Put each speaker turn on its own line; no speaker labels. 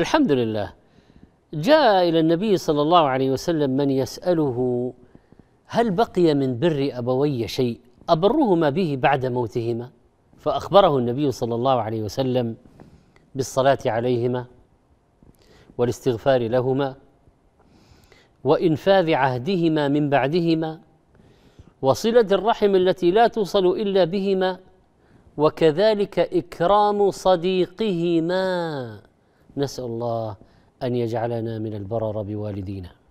الحمد لله جاء الى النبي صلى الله عليه وسلم من يساله هل بقي من بر ابوي شيء ابرهما به بعد موتهما فاخبره النبي صلى الله عليه وسلم بالصلاه عليهما والاستغفار لهما وانفاذ عهدهما من بعدهما وصله الرحم التي لا توصل الا بهما وكذلك اكرام صديقهما نسال الله ان يجعلنا من البرر بوالدينا